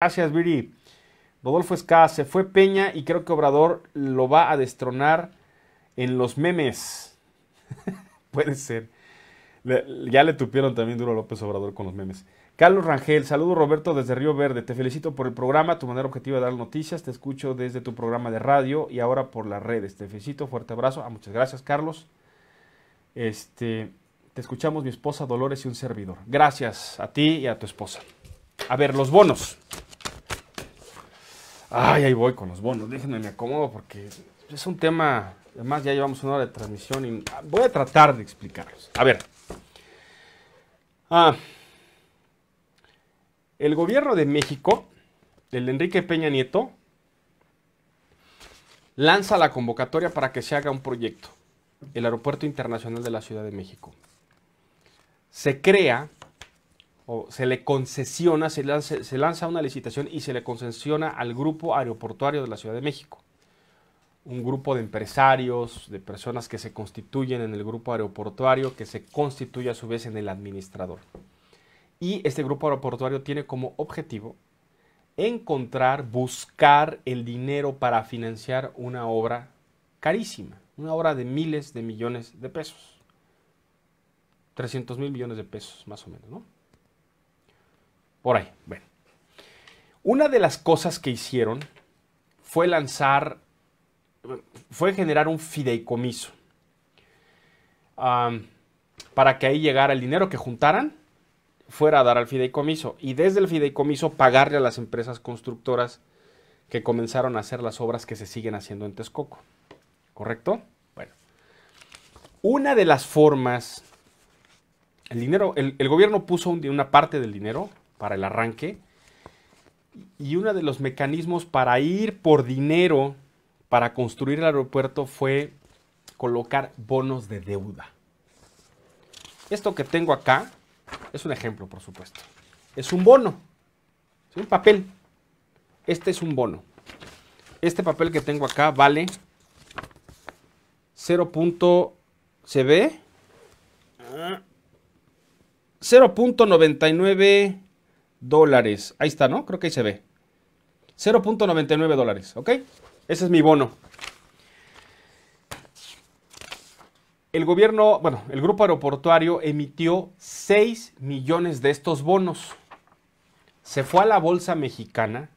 Gracias, Viri. Rodolfo Esca, se fue Peña y creo que Obrador lo va a destronar en los memes. Puede ser. ya le tupieron también duro López Obrador con los memes. Carlos Rangel, saludo Roberto desde Río Verde. Te felicito por el programa, tu manera objetiva de dar noticias. Te escucho desde tu programa de radio y ahora por las redes. Te felicito, fuerte abrazo. a ah, muchas gracias, Carlos. Este, te escuchamos mi esposa Dolores y un servidor. Gracias a ti y a tu esposa. A ver, los bonos. Ay, ahí voy con los bonos. Déjenme, me acomodo porque es un tema. Además, ya llevamos una hora de transmisión y voy a tratar de explicarlos. A ver. Ah. el gobierno de México, el Enrique Peña Nieto, lanza la convocatoria para que se haga un proyecto, el Aeropuerto Internacional de la Ciudad de México. Se crea o se le concesiona, se lanza, se lanza una licitación y se le concesiona al Grupo Aeroportuario de la Ciudad de México. Un grupo de empresarios, de personas que se constituyen en el Grupo Aeroportuario, que se constituye a su vez en el administrador. Y este Grupo Aeroportuario tiene como objetivo encontrar, buscar el dinero para financiar una obra carísima, una obra de miles de millones de pesos. 300 mil millones de pesos, más o menos, ¿no? Por ahí, bueno. Una de las cosas que hicieron fue lanzar, fue generar un fideicomiso. para que ahí llegara el dinero que juntaran, fuera a dar al fideicomiso. Y desde el fideicomiso pagarle a las empresas constructoras que comenzaron a hacer las obras que se siguen haciendo en Texcoco. ¿Correcto? Bueno. Una de las formas, el dinero, el, gobierno puso una parte del dinero para el arranque. Y uno de los mecanismos para ir por dinero para construir el aeropuerto fue colocar bonos de deuda. Esto que tengo acá es un ejemplo, por supuesto. Es un bono, es un papel. Este es un bono. Este papel que tengo acá vale 0. ¿Se ve? 0.99 dólares. Ahí está, ¿no? Creo que ahí se ve. 0.99 dólares, ¿ok? Ese es mi bono. El gobierno, bueno, el grupo aeroportuario emitió 6 millones de estos bonos. Se fue a la bolsa mexicana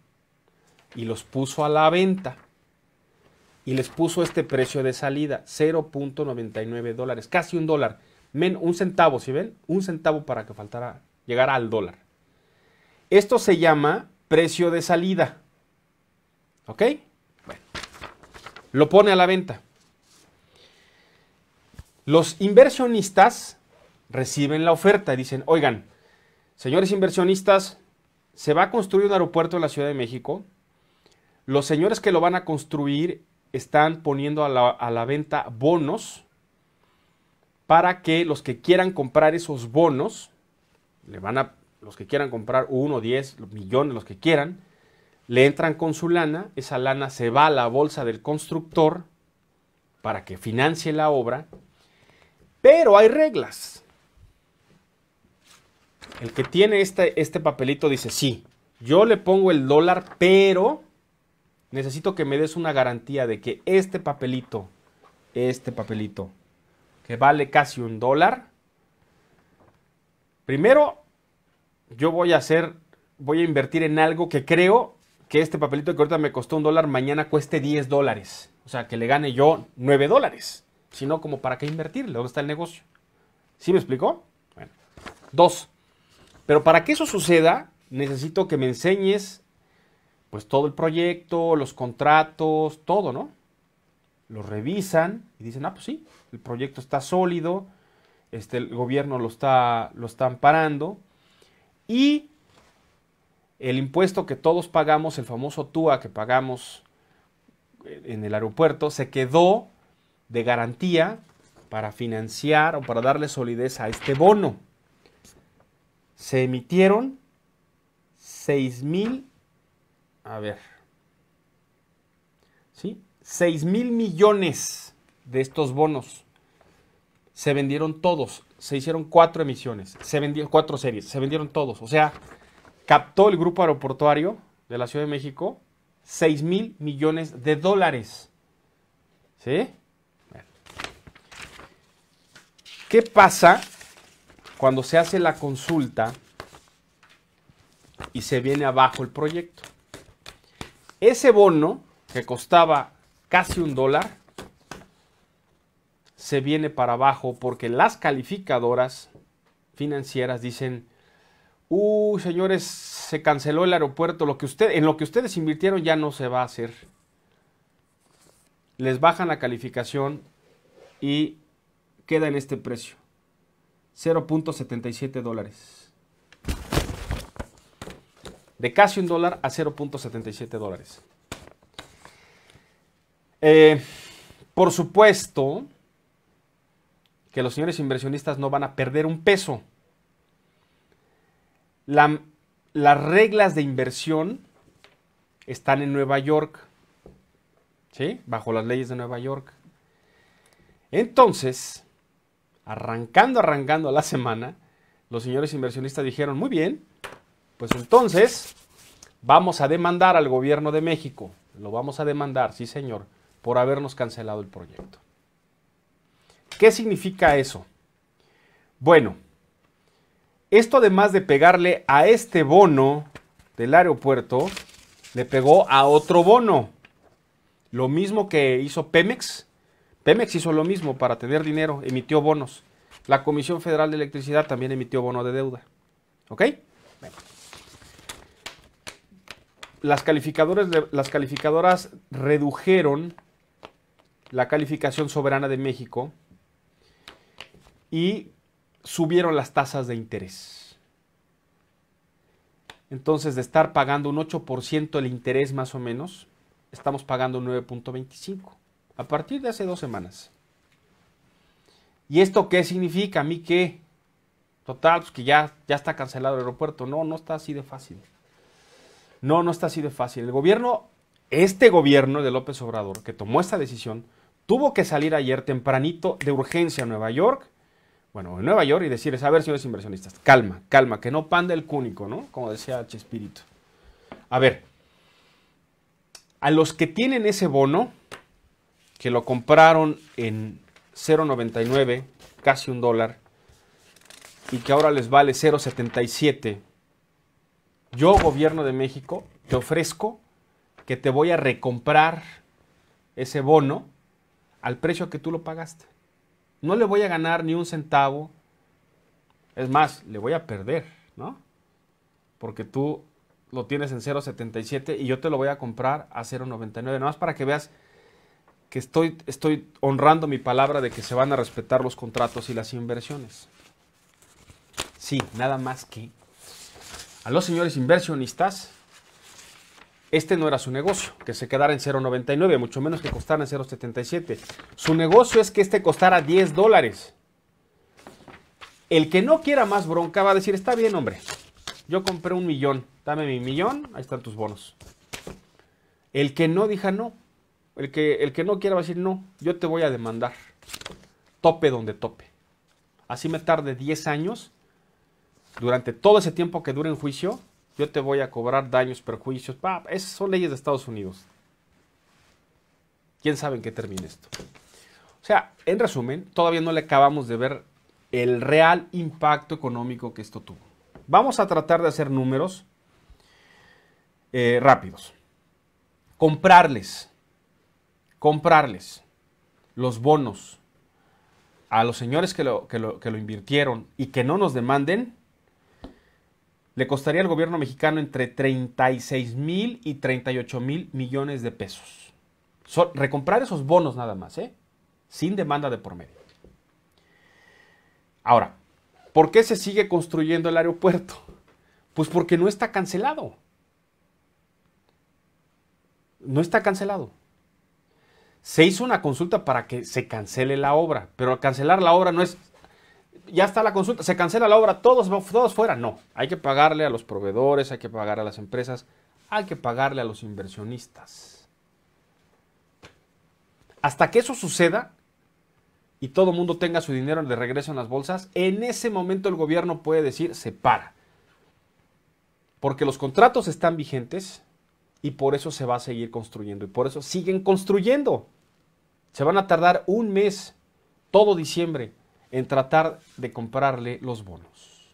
y los puso a la venta. Y les puso este precio de salida, 0.99 dólares, casi un dólar. menos un centavo, si ven? Un centavo para que faltara, llegar al dólar. Esto se llama precio de salida. ¿Ok? Bueno, lo pone a la venta. Los inversionistas reciben la oferta y dicen, oigan, señores inversionistas, se va a construir un aeropuerto en la Ciudad de México. Los señores que lo van a construir están poniendo a la, a la venta bonos para que los que quieran comprar esos bonos, le van a los que quieran comprar uno, diez, millones, los que quieran, le entran con su lana, esa lana se va a la bolsa del constructor para que financie la obra, pero hay reglas. El que tiene este, este papelito dice, sí, yo le pongo el dólar, pero necesito que me des una garantía de que este papelito, este papelito, que vale casi un dólar, primero yo voy a hacer, voy a invertir en algo que creo que este papelito que ahorita me costó un dólar, mañana cueste 10 dólares. O sea, que le gane yo 9 dólares. Si no, como para qué invertir? ¿dónde está el negocio? ¿Sí me explicó? Bueno. Dos. Pero para que eso suceda, necesito que me enseñes pues todo el proyecto, los contratos, todo, ¿no? Lo revisan y dicen, ah, pues sí, el proyecto está sólido, este, el gobierno lo está, lo está amparando y el impuesto que todos pagamos, el famoso TUA que pagamos eh, en el aeropuerto, se quedó de garantía para financiar o para darle solidez a este bono. Se emitieron 6 mil, a ver, ¿sí? 6 mil millones de estos bonos. Se vendieron todos se hicieron cuatro emisiones, se vendieron cuatro series, se vendieron todos. O sea, captó el grupo aeroportuario de la Ciudad de México 6 mil millones de dólares. ¿Sí? ¿Qué pasa cuando se hace la consulta y se viene abajo el proyecto? Ese bono que costaba casi un dólar, se viene para abajo porque las calificadoras financieras dicen, uh, señores, se canceló el aeropuerto, lo que en lo que ustedes invirtieron ya no se va a hacer. Les bajan la calificación y queda en este precio, 0.77 dólares. De casi un dólar a 0.77 dólares. Eh, por supuesto, que los señores inversionistas no van a perder un peso. las reglas de inversión están en Nueva York, ¿sí? Bajo las leyes de Nueva York. Entonces, arrancando, arrancando a la semana, los señores inversionistas dijeron, muy bien, pues entonces vamos a demandar al gobierno de México, lo vamos a demandar, sí señor, por habernos cancelado el proyecto. ¿Qué significa eso? Bueno, esto además de pegarle a este bono del aeropuerto, le pegó a otro bono. Lo mismo que hizo Pemex. Pemex hizo lo mismo para tener dinero, emitió bonos. La Comisión Federal de Electricidad también emitió bono de deuda. ¿Ok? Bueno. las calificadoras redujeron la calificación soberana de México y subieron las tasas de interés. Entonces, de estar pagando un 8% el interés más o menos, estamos pagando 9.25 a partir de hace dos semanas. ¿Y esto qué significa? ¿A mí qué? Total, pues que ya, ya está cancelado el aeropuerto. No, no está así de fácil. No, no está así de fácil. El gobierno, este gobierno de López Obrador, que tomó esta decisión, tuvo que salir ayer tempranito de urgencia a Nueva York bueno, en Nueva York y decirles, a ver, señores inversionistas, calma, calma, que no panda el cúnico, ¿no? Como decía Chespirito. A ver, a los que tienen ese bono, que lo compraron en 0.99, casi un dólar, y que ahora les vale 0.77, yo, gobierno de México, te ofrezco que te voy a recomprar ese bono al precio que tú lo pagaste. No le voy a ganar ni un centavo. Es más, le voy a perder, ¿no? Porque tú lo tienes en 0.77 y yo te lo voy a comprar a 0.99. Nada más para que veas que estoy, estoy honrando mi palabra de que se van a respetar los contratos y las inversiones. Sí, nada más que. A los señores inversionistas, este no era su negocio, que se quedara en 0.99, mucho menos que costara en 0.77. Su negocio es que este costara 10 dólares. El que no quiera más bronca va a decir, está bien, hombre, yo compré un millón, dame mi millón, ahí están tus bonos. El que no diga no, el que, el que no quiera va a decir, no, yo te voy a demandar. Tope donde tope. Así me tarde 10 años, durante todo ese tiempo que dure en juicio, yo te voy a cobrar daños, perjuicios. esas son leyes de Estados Unidos. ¿Quién sabe en qué termina esto? O sea, en resumen, todavía no le acabamos de ver el real impacto económico que esto tuvo. Vamos a tratar de hacer números eh, rápidos. Comprarles, comprarles los bonos a los señores que lo, que, lo, que lo invirtieron y que no nos demanden, le costaría al gobierno mexicano entre 36 mil y 38 mil millones de pesos. recomprar esos bonos nada más, ¿eh? sin demanda de por medio. Ahora, ¿por qué se sigue construyendo el aeropuerto? Pues porque no está cancelado. No está cancelado. Se hizo una consulta para que se cancele la obra, pero cancelar la obra no es ya está la consulta, se cancela la obra, todos, todos fuera. No, hay que pagarle a los proveedores, hay que pagar a las empresas, hay que pagarle a los inversionistas. Hasta que eso suceda y todo el mundo tenga su dinero de regreso en las bolsas, en ese momento el gobierno puede decir se para. Porque los contratos están vigentes y por eso se va a seguir construyendo y por eso siguen construyendo. Se van a tardar un mes, todo diciembre, en tratar de comprarle los bonos.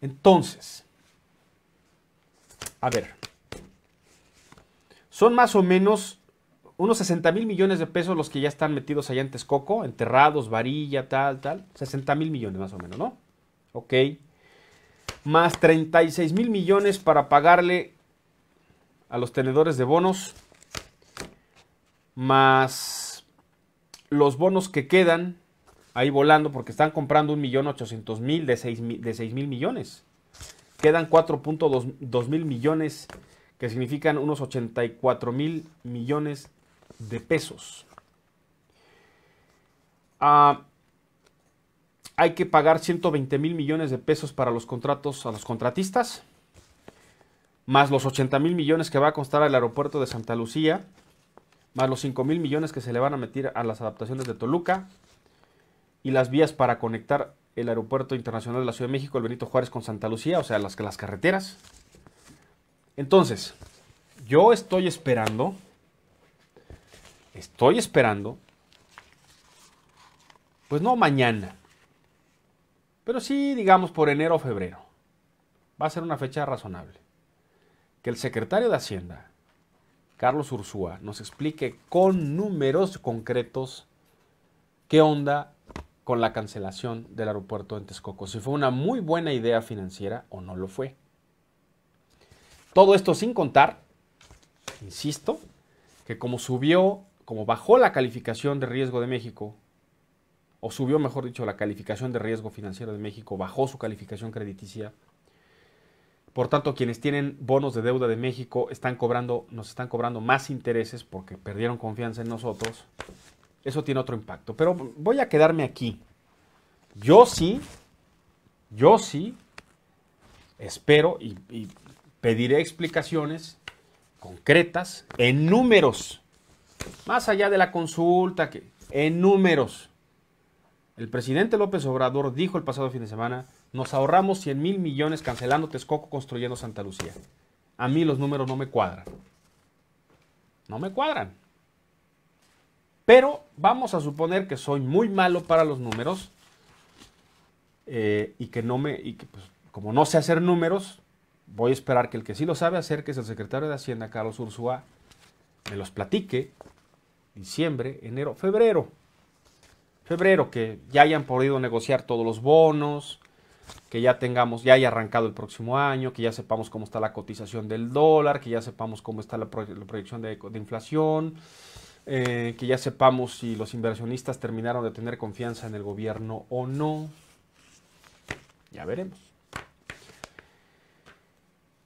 Entonces, a ver, son más o menos unos 60 mil millones de pesos los que ya están metidos allá en Texcoco, enterrados, varilla, tal, tal. 60 mil millones más o menos, ¿no? Ok. Más 36 mil millones para pagarle a los tenedores de bonos. Más los bonos que quedan ahí volando porque están comprando 1.800.000 de 6.000 mil millones. Quedan 4.2 mil millones que significan unos 84 mil millones de pesos. Ah, hay que pagar 120 mil millones de pesos para los contratos a los contratistas, más los 80 mil millones que va a costar el aeropuerto de Santa Lucía, más los 5 mil millones que se le van a meter a las adaptaciones de Toluca y las vías para conectar el aeropuerto internacional de la Ciudad de México, el Benito Juárez con Santa Lucía, o sea, las, las carreteras. Entonces, yo estoy esperando, estoy esperando, pues no mañana, pero sí digamos por enero o febrero. Va a ser una fecha razonable. Que el secretario de Hacienda Carlos Ursúa nos explique con números concretos qué onda con la cancelación del aeropuerto en Texcoco, si fue una muy buena idea financiera o no lo fue. Todo esto sin contar, insisto, que como subió, como bajó la calificación de riesgo de México, o subió, mejor dicho, la calificación de riesgo financiero de México, bajó su calificación crediticia, por tanto, quienes tienen bonos de deuda de México están cobrando, nos están cobrando más intereses porque perdieron confianza en nosotros. Eso tiene otro impacto. Pero voy a quedarme aquí. Yo sí, yo sí, espero y, pediré explicaciones concretas en números. Más allá de la consulta, que, en números el presidente López Obrador dijo el pasado fin de semana, nos ahorramos 100 mil millones cancelando Texcoco, construyendo Santa Lucía. A mí los números no me cuadran. No me cuadran. Pero vamos a suponer que soy muy malo para los números eh, y que no me, y que, pues, como no sé hacer números, voy a esperar que el que sí lo sabe hacer, que es el secretario de Hacienda, Carlos Ursúa, me los platique diciembre, enero, febrero febrero, que ya hayan podido negociar todos los bonos, que ya tengamos, ya haya arrancado el próximo año, que ya sepamos cómo está la cotización del dólar, que ya sepamos cómo está la, proyección de, inflación, eh, que ya sepamos si los inversionistas terminaron de tener confianza en el gobierno o no. Ya veremos.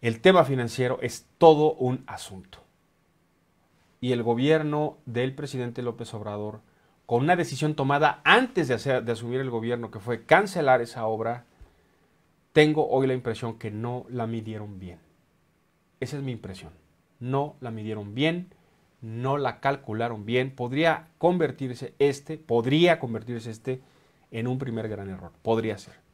El tema financiero es todo un asunto. Y el gobierno del presidente López Obrador con una decisión tomada antes de, asumir el gobierno, que fue cancelar esa obra, tengo hoy la impresión que no la midieron bien. Esa es mi impresión. No la midieron bien, no la calcularon bien. Podría convertirse este, podría convertirse este en un primer gran error. Podría ser.